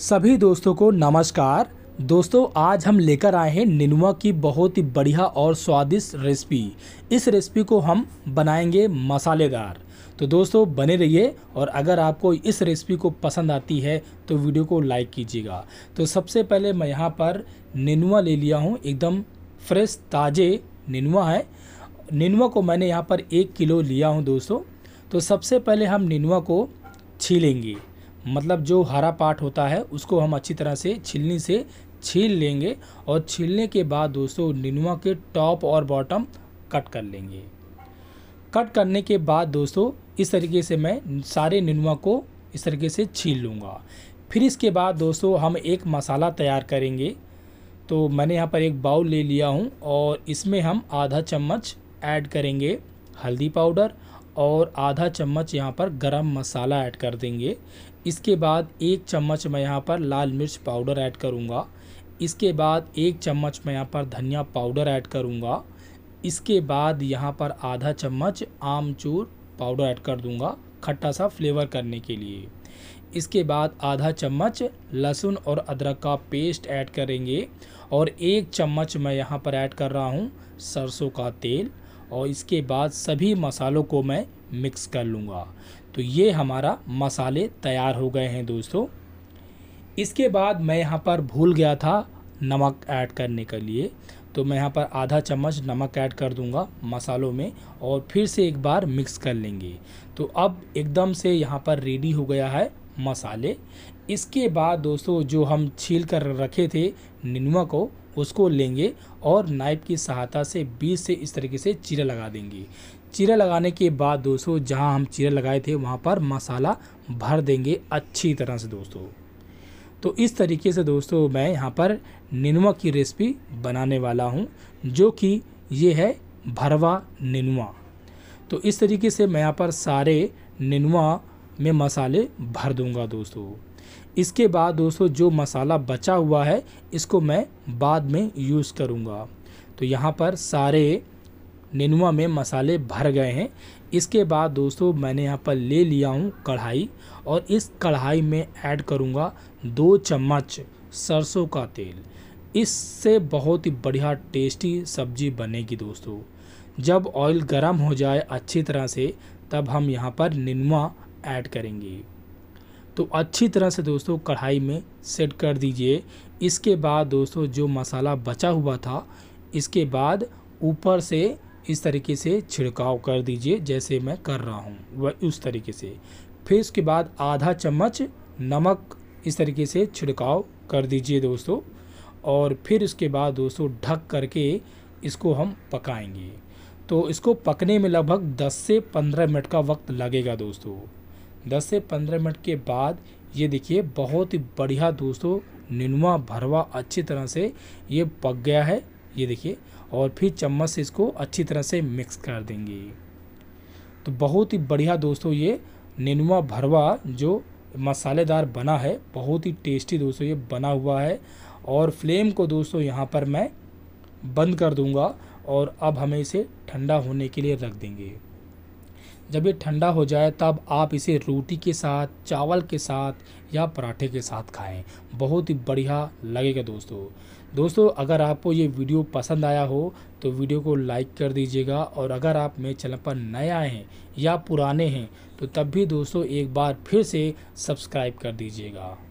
सभी दोस्तों को नमस्कार दोस्तों आज हम लेकर आए हैं निनुआ की बहुत ही बढ़िया और स्वादिष्ट रेसिपी इस रेसिपी को हम बनाएंगे मसालेदार तो दोस्तों बने रहिए और अगर आपको इस रेसिपी को पसंद आती है तो वीडियो को लाइक कीजिएगा तो सबसे पहले मैं यहाँ पर निनुआ ले लिया हूँ एकदम फ्रेश ताज़े निनुआ है निनुआ को मैंने यहाँ पर एक किलो लिया हूँ दोस्तों तो सबसे पहले हम निनुआ को छीलेंगे मतलब जो हरा पार्ट होता है उसको हम अच्छी तरह से छिलनी से छील लेंगे और छीलने के बाद दोस्तों निनुआ के टॉप और बॉटम कट कर लेंगे कट करने के बाद दोस्तों इस तरीके से मैं सारे निनुआ को इस तरीके से छील लूँगा फिर इसके बाद दोस्तों हम एक मसाला तैयार करेंगे तो मैंने यहाँ पर एक बाउल ले लिया हूँ और इसमें हम आधा चम्मच ऐड करेंगे हल्दी पाउडर और आधा चम्मच यहाँ पर गरम मसाला ऐड कर देंगे इसके बाद एक चम्मच मैं यहाँ पर लाल मिर्च पाउडर ऐड करूँगा इसके बाद एक चम्मच मैं यहाँ पर धनिया पाउडर ऐड करूँगा इसके बाद यहाँ पर आधा चम्मच आमचूर पाउडर ऐड कर दूँगा खट्टा सा फ्लेवर करने के लिए इसके बाद आधा चम्मच लहसुन और अदरक का पेस्ट ऐड करेंगे और एक चम्मच मैं यहाँ पर ऐड कर रहा हूँ सरसों का तेल और इसके बाद सभी मसालों को मैं मिक्स कर लूँगा तो ये हमारा मसाले तैयार हो गए हैं दोस्तों इसके बाद मैं यहाँ पर भूल गया था नमक ऐड करने के लिए तो मैं यहाँ पर आधा चम्मच नमक ऐड कर दूंगा मसालों में और फिर से एक बार मिक्स कर लेंगे तो अब एकदम से यहाँ पर रेडी हो गया है मसाले इसके बाद दोस्तों जो हम छील कर रखे थे निनुआ को उसको लेंगे और नाइफ की सहायता से बीच से इस तरीके से चीरा लगा देंगे चीरा लगाने के बाद दोस्तों जहाँ हम चीरा लगाए थे वहाँ पर मसाला भर देंगे अच्छी तरह से दोस्तों तो इस तरीके से दोस्तों मैं यहाँ पर नेनुआ की रेसिपी बनाने वाला हूँ जो कि ये है भरवा नेनुआ तो इस तरीके से मैं यहाँ पर सारे नेनुआ में मसाले भर दूंगा दोस्तों इसके बाद दोस्तों जो मसाला बचा हुआ है इसको मैं बाद में यूज़ करूँगा तो यहाँ पर सारे नेनुआ में मसाले भर गए हैं इसके बाद दोस्तों मैंने यहाँ पर ले लिया हूँ कढ़ाई और इस कढ़ाई में ऐड करूँगा दो चम्मच सरसों का तेल इससे बहुत ही बढ़िया टेस्टी सब्जी बनेगी दोस्तों जब ऑयल गर्म हो जाए अच्छी तरह से तब हम यहाँ पर निनुआ ऐड करेंगे तो अच्छी तरह से दोस्तों कढ़ाई में सेट कर दीजिए इसके बाद दोस्तों जो मसाला बचा हुआ था इसके बाद ऊपर से इस तरीके से छिड़काव कर दीजिए जैसे मैं कर रहा हूँ वह उस तरीके से फिर उसके बाद आधा चम्मच नमक इस तरीके से छिड़काव कर दीजिए दोस्तों और फिर उसके बाद दोस्तों ढक करके इसको हम पकाएंगे तो इसको पकने में लगभग 10 से 15 मिनट का वक्त लगेगा दोस्तों 10 से 15 मिनट के बाद ये देखिए बहुत ही बढ़िया दोस्तों निनुआ भरवा अच्छी तरह से ये पक गया है ये देखिए और फिर चम्मच से इसको अच्छी तरह से मिक्स कर देंगे तो बहुत ही बढ़िया दोस्तों ये निनुआ भरवा जो मसालेदार बना है बहुत ही टेस्टी दोस्तों ये बना हुआ है और फ्लेम को दोस्तों यहाँ पर मैं बंद कर दूँगा और अब हमें इसे ठंडा होने के लिए रख देंगे जब ये ठंडा हो जाए तब आप इसे रोटी के साथ चावल के साथ या पराठे के साथ खाएं बहुत ही बढ़िया लगेगा दोस्तों दोस्तों अगर आपको ये वीडियो पसंद आया हो तो वीडियो को लाइक कर दीजिएगा और अगर आप मेरे चैनल पर नए आए हैं या पुराने हैं तो तब भी दोस्तों एक बार फिर से सब्सक्राइब कर दीजिएगा